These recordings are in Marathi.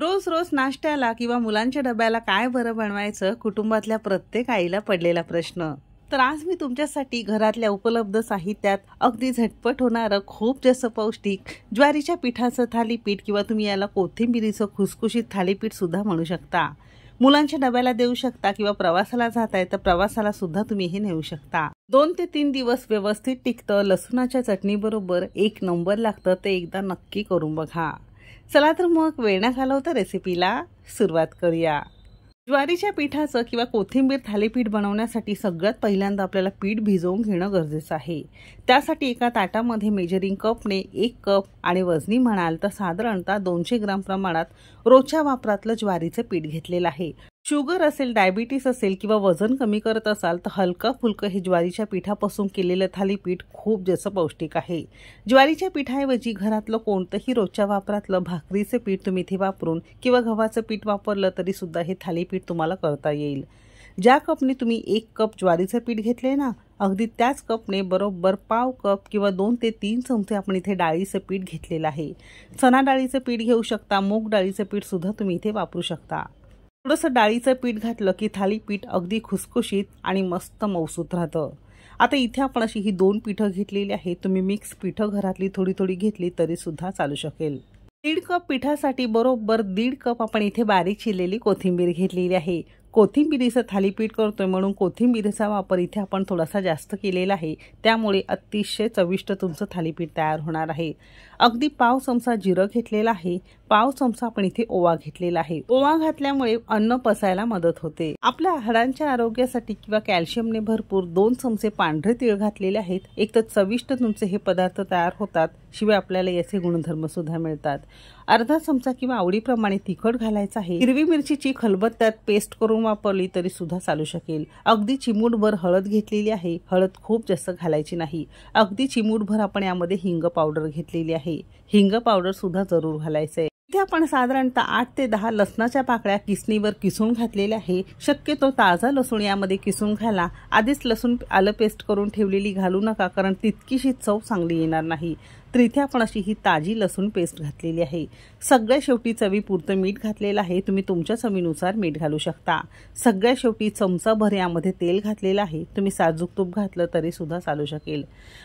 रोज रोज नाश्त्याला किंवा मुलांच्या डब्याला काय बरं बनवायचं कुटुंबातल्या प्रत्येक आईला पडलेला प्रश्न तर आज मी तुमच्यासाठी घरातल्या उपलब्ध साहित्यात अगदी झटपट होणारं खूप जास्त पौष्टिक ज्वारीच्या पिठाचं थालीपीठ किंवा तुम्ही याला कोथिंबिरीचं खुसखुशीत थालीपीठ सुद्धा म्हणू शकता मुलांच्या डब्याला देऊ शकता किंवा प्रवासाला जात आहे तर प्रवासाला सुद्धा तुम्ही हे नेऊ शकता दोन ते तीन दिवस व्यवस्थित टिकतं लसुणाच्या चटणीबरोबर एक नंबर लागतं ते एकदा नक्की करून बघा चला तर मग वेळ घालवता रेसिपीला सुरुवात करूया ज्वारीच्या पिठाचं किंवा कोथिंबीर थालीपीठ बनवण्यासाठी सगळ्यात पहिल्यांदा आपल्याला पीठ भिजवून घेणं गरजेचं आहे त्यासाठी एका ताटामध्ये मेजरिंग कपने एक कप आणि वजनी म्हणाल तर साधारणतः दोनशे ग्राम प्रमाणात रोजच्या वापरातलं ज्वारीचं पीठ घेतलेलं आहे शुगर असेल डायबिटीस असेल किंवा वजन कमी करत असाल तर हलका फुलकं हे ज्वारीच्या पिठापासून केलेलं थालीपीठ खूप जसं पौष्टिक आहे ज्वारीच्या पिठाऐवजी घरातलं कोणतंही रोजच्या वापरातलं भाकरीचं पीठ तुम्ही इथे वापरून किंवा गव्हाचं पीठ वापरलं तरीसुद्धा हे थालीपीठ तुम्हाला करता येईल ज्या कपने तुम्ही एक कप ज्वारीचं पीठ घेतले ना अगदी त्याच कपने बरोबर पाव कप किंवा दोन ते तीन चमचे आपण इथे डाळीचं पीठ घेतलेलं आहे चना डाळीचं पीठ घेऊ शकता मूग डाळीचं पीठसुद्धा तुम्ही इथे वापरू शकता थोडंसं डाळीचं पीठ घातलं की थालीपीठ अगदी खुसखुशीत आणि मस्त मौसूत राहतं आता इथे आपण अशी ही दोन पिठं घेतलेली आहे तुम्ही मिक्स पिठं घरातली थोडी थोडी घेतली तरी सुद्धा चालू शकेल दीड कप पिठासाठी बरोबर दीड कप आपण इथे बारीक चिरलेली कोथिंबीर घेतलेली आहे कोथिंबिरीचं थालीपीठ आहे म्हणून कोथिंबिरीचा वापर इथे आपण थोडासा जास्त केलेला आहे त्यामुळे अतिशय चविष्ट तुमचं थालीपीठ तयार होणार आहे अगदी पाव चमचा जिरं घेतलेला आहे पाव चमचा आपण इथे ओवा घेतलेला आहे ओवा घातल्यामुळे अन्न पसायला मदत होते आपल्या हाडांच्या आरोग्यासाठी किंवा कॅल्शियमने भरपूर दोन चमचे पांढरे तिळ घातलेले आहेत एक तर चविष्ट तुमचे हे पदार्थ तयार होतात शिवाय आपल्याला याचे गुणधर्म सुद्धा मिळतात अर्धा चमचा किंवा आवडीप्रमाणे तिखट घालायचं आहे हिरवी मिरचीची खलबत त्यात पेस्ट करून वापरली तरी सुद्धा चालू शकेल अगदी चिमूटभर हळद घेतलेली आहे हळद खूप जास्त घालायची नाही अगदी चिमूटभर आपण यामध्ये हिंग पावडर घेतलेली आहे हिंग पावडर सुद्धा जरूर घालायचं आहे इथे आपण साधारणतः आठ ते दहा लसणाच्या पाकळ्या किसणीवर किसून घातलेल्या आहे शक्यतो ताजा लसूण यामध्ये किसून घाला आधीच लसूण आलं पेस्ट करून ठेवलेली घालू नका कारण तितकीशी चव चांगली येणार नाही तिथे आपण अशी ही ताजी लसूण पेस्ट घातलेली आहे सगळ्या शेवटी चवीपुरतं मीठ घातलेलं आहे तुम्ही तुमच्या चवीनुसार मीठ घालू शकता सगळ्या शेवटी चमचाभर यामध्ये तेल घातलेलं आहे तुम्ही साजूक तूप घातलं तरी सुद्धा चालू शकेल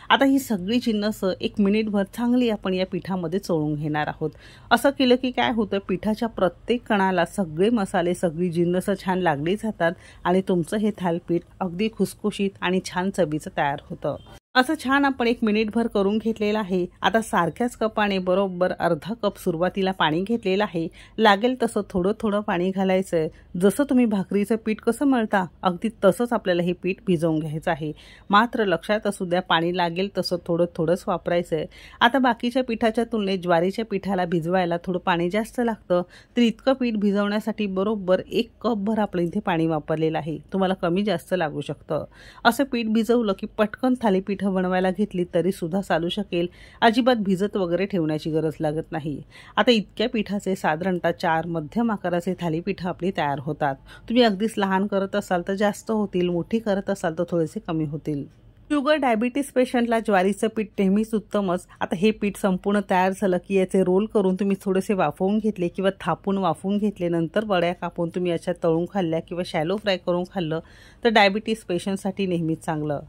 आता ही सगळी जिन्नसं एक मिनिटभर चांगली आपण या पिठामध्ये चोळून घेणार आहोत असं केलं की काय होतं पिठाच्या प्रत्येक कणाला सगळे मसाले सगळी जिन्नस छान लागली जातात आणि तुमचं हे थालपीठ अगदी खुसखुशीत आणि छान चवीचं तयार होतं असं छान आपण एक मिनिटभर करून घेतलेलं आहे आता सारख्याच कपाने बरोबर अर्धा कप सुरुवातीला पाणी घेतलेलं आहे लागेल तसं थोडं थोडं पाणी घालायचं आहे जसं तुम्ही भाकरीचं पीठ कसं मळता अगदी तसंच आपल्याला हे पीठ भिजवून घ्यायचं आहे मात्र लक्षात असू द्या पाणी लागेल तसं थोडं थोडंच वापरायचं आहे आता बाकीच्या पिठाच्या तुलनेत ज्वारीच्या पिठाला भिजवायला थोडं पाणी जास्त लागतं तर इतकं पीठ भिजवण्यासाठी बरोबर एक कपभर आपण इथे पाणी वापरलेलं आहे तुम्हाला कमी जास्त लागू शकतं असं पीठ भिजवलं की पटकन थालीपीठ बनवायला घेतली तरी सुद्धा चालू शकेल अजिबात भिजत वगैरे ठेवण्याची गरज लागत नाही आता इतक्या पिठाचे साधारणतः चार मध्यम आकाराचे थालीपीठ आपली तयार होतात तुम्ही अगदीच लहान करत असाल तर जास्त होतील मोठी करत असाल तर थोडेसे कमी होतील शुगर डायबिटीस पेशंटला ज्वारीचं पीठ नेहमीच उत्तमच आता हे पीठ संपूर्ण तयार झालं की याचे रोल करून तुम्ही थोडेसे वाफवून घेतले किंवा थापून वाफवून घेतले नंतर वड्या कापून तुम्ही अशा तळून खाल्ल्या किंवा शॅलो फ्राय करून खाल्लं तर डायबिटीस पेशंटसाठी नेहमीच चांगलं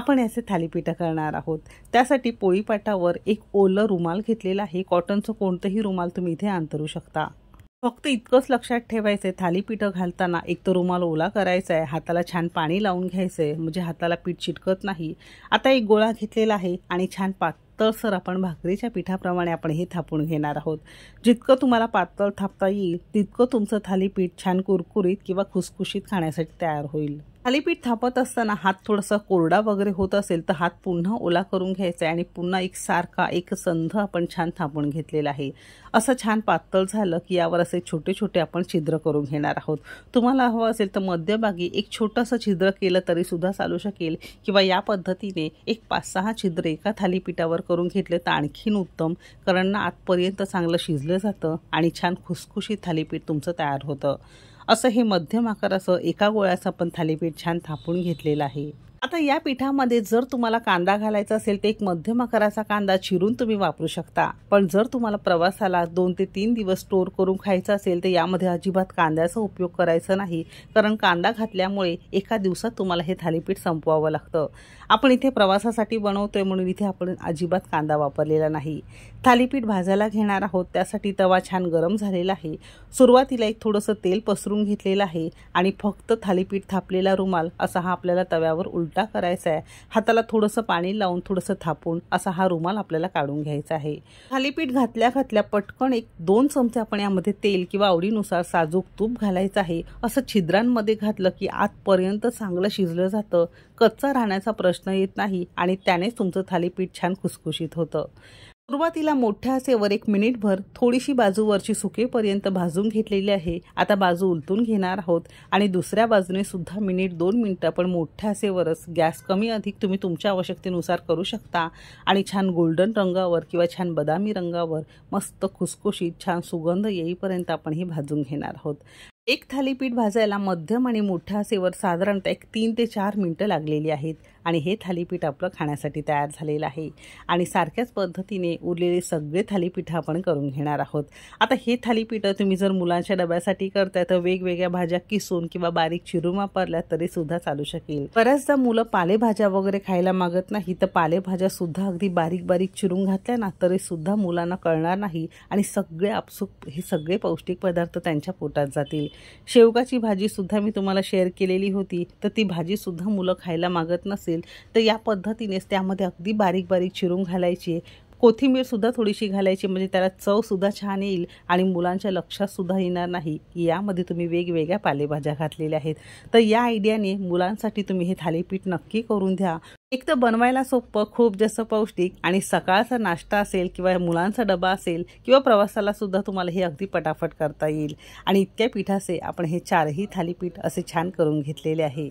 आपण याचे थालीपीठं करणार आहोत त्यासाठी पोळीपाटावर एक ओलं रुमाल घेतलेला आहे कॉटनचं कोणतंही रुमाल तुम्ही इथे अंतरू शकता फक्त इतकंच लक्षात ठेवायचं आहे थालीपीठं घालताना एक तर रुमाल ओला करायचा आहे हाताला छान पाणी लावून घ्यायचं आहे म्हणजे हाताला पीठ चिटकत नाही आता एक गोळा घेतलेला आहे आणि छान पातळसर आपण भाकरीच्या पिठाप्रमाणे आपण हे थापून घेणार आहोत जितकं तुम्हाला पातळ थापता येईल तितकं तुमचं थालीपीठ छान कुरकुरीत किंवा खुसखुशीत खाण्यासाठी तयार होईल थालीपीठ थापत असताना हात थोडासा कोरडा वगैरे होत असेल तर हात पुन्हा ओला करून घ्यायचा आहे आणि पुन्हा एक सारखा एक संध आपण छान थापून घेतलेला आहे असं छान पातळ झालं की यावर असे छोटे छोटे आपण छिद्र करून घेणार आहोत तुम्हाला हवं असेल तर मध्यभागी एक छोटंसं छिद्र केलं तरीसुद्धा चालू शकेल किंवा या पद्धतीने एक पाच सहा छिद्र एका थालीपीठावर करून घेतले तर आणखीन उत्तम कारण ना आतपर्यंत चांगलं शिजलं जातं आणि छान खुसखुशी थालीपीठ तुमचं तयार होतं असं हे मध्यम आकाराचं एका गोळ्याचं आपण थालीपीठ छान थापून घेतलेलं आहे आता या पिठामध्ये जर तुम्हाला कांदा घालायचा असेल तर एक मध्यम आकाराचा कांदा चिरून तुम्ही वापरू शकता पण जर तुम्हाला प्रवासाला दोन ते तीन दिवस स्टोर करून खायचा असेल तर यामध्ये अजिबात कांद्याचा उपयोग करायचा नाही कारण कांदा घातल्यामुळे एका दिवसात तुम्हाला हे थालीपीठ संपवावं लागतं आपण इथे प्रवासासाठी बनवतोय म्हणून इथे आपण अजिबात कांदा वापरलेला नाही थालीपीठ भाजायला घेणार आहोत त्यासाठी तवा छान गरम झालेला आहे सुरुवातीला एक थोडंसं तेल पसरून घेतलेलं आहे आणि फक्त थालीपीठ थापलेला रुमाल असा हा आपल्याला तव्यावर उलट उलटा करायचा आहे हाताला थोडंसं पाणी लावून थोडंसं थापून असा हा रुमाल आपल्याला काढून घ्यायचा आहे थालीपीठ घातल्या घातल्या पटकन एक दोन चमचे आपण यामध्ये तेल किंवा आवडीनुसार साजूक तूप घालायचं आहे असं छिद्रांमध्ये घातलं की आतपर्यंत चांगलं शिजलं जातं कच्चा राहण्याचा प्रश्न येत नाही आणि त्यानेच तुमचं थालीपीठ छान खुसखुशीत होतं सुरुवातीला मोठ्या असेवर एक मिनिटभर थोडीशी बाजूवरची सुकेपर्यंत भाजून घेतलेली आहे आता बाजू उलटून घेणार आहोत आणि दुसऱ्या बाजूने सुद्धा मिनिट दोन मिनिटं आपण मोठ्या असेवरच गॅस कमी अधिक तुम्ही तुमच्या आवश्यकतेनुसार करू शकता आणि छान गोल्डन रंगावर किंवा छान बदामी रंगावर मस्त खुसखुशीत छान सुगंध येईपर्यंत आपण ही भाजून घेणार आहोत एक थालीपीठ भाजायला मध्यम आणि मोठ्या असेवर साधारणतः एक तीन ते चार मिनटं लागलेली आहेत आणि हे थालीपीठ आपलं खाण्यासाठी तयार झालेलं आहे आणि सारख्याच पद्धतीने उरलेले सगळे थालीपीठं आपण करून घेणार आहोत आता हे थालीपीठं तुम्ही जर मुलांच्या डब्यासाठी करताय तर वेगवेगळ्या भाज्या किसून किंवा बारीक चिरून वापरल्या तरी सुद्धा चालू शकेल बऱ्याचदा मुलं पालेभाज्या वगैरे खायला मागत नाही तर पालेभाज्या सुद्धा अगदी बारीक बारीक चिरून घातल्या ना तरी सुद्धा मुलांना कळणार नाही आणि सगळे आपसूक हे सगळे पौष्टिक पदार्थ त्यांच्या पोटात जातील शेवगाची भाजीसुद्धा मी तुम्हाला शेअर केलेली होती तर ती भाजीसुद्धा मुलं खायला मागत नसेल तर या पद्धतीनेच त्यामध्ये अगदी बारीक बारीक चिरून घालायची कोथिंबीरसुद्धा थोडीशी घालायची म्हणजे त्याला चवसुद्धा छान येईल आणि मुलांच्या लक्षातसुद्धा येणार नाही यामध्ये तुम्ही वेगवेगळ्या पालेभाज्या घातलेल्या आहेत तर या आयडियाने मुलांसाठी तुम्ही हे थालीपीठ नक्की करून द्या एक तर बनवायला सोपं खूप जास्त पौष्टिक आणि सकाळचा नाश्ता असेल किंवा मुलांचा डबा असेल किंवा प्रवासाला सुद्धा तुम्हाला हे अगदी पटाफट करता येईल आणि इतक्या पिठाचे आपण हे चारही थालीपीठ असे छान करून घेतलेले आहे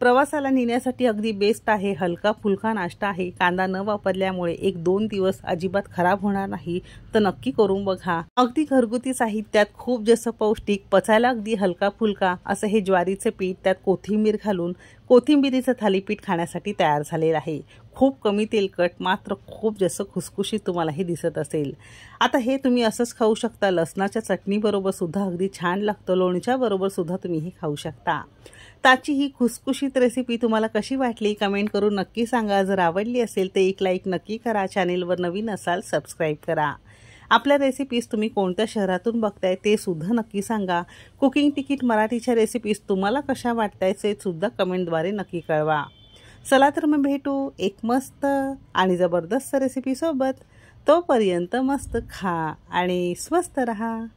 प्रवासाला नेण्यासाठी अगदी बेस्ट आहे हलका फुलका नाश्ता आहे कांदा न वापरल्यामुळे एक दोन दिवस अजिबात खराब होणार नाही तर नक्की करून बघा अगदी घरगुती साहित्यात खूप जसं पौष्टिक पचायला अगदी हलका फुलका असं हे ज्वारीचे पीठ त्यात कोथिंबीर घालून कोथिंबिरीचं थालीपीठ खाण्यासाठी तयार झालेलं आहे खूप कमी तेलकट मात्र खूप जसं खुसखुशीत तुम्हाला हे दिसत असेल आता हे तुम्ही असंच खाऊ शकता लसणाच्या चटणीबरोबर सुद्धा अगदी छान लागतं लोणच्याबरोबर सुद्धा तुम्ही हे खाऊ शकता ताची ही खुसखुशीत रेसिपी तुम्हाला कशी वाटली कमेंट करून नक्की सांगा जर आवडली असेल तर एक लाईक नक्की करा चॅनेलवर नवीन असाल सबस्क्राईब करा आपल्या रेसिपीज तुम्ही कोणत्या शहरातून बघताय ते सुद्धा नक्की सांगा कुकिंग तिकीट मराठीच्या रेसिपीज तुम्हाला कशा वाटतायच ते सुद्धा कमेंटद्वारे नक्की कळवा चला तर मग भेटू एक मस्त आणि जबरदस्त रेसिपीसोबत तोपर्यंत मस्त खा आणि स्वस्त रहा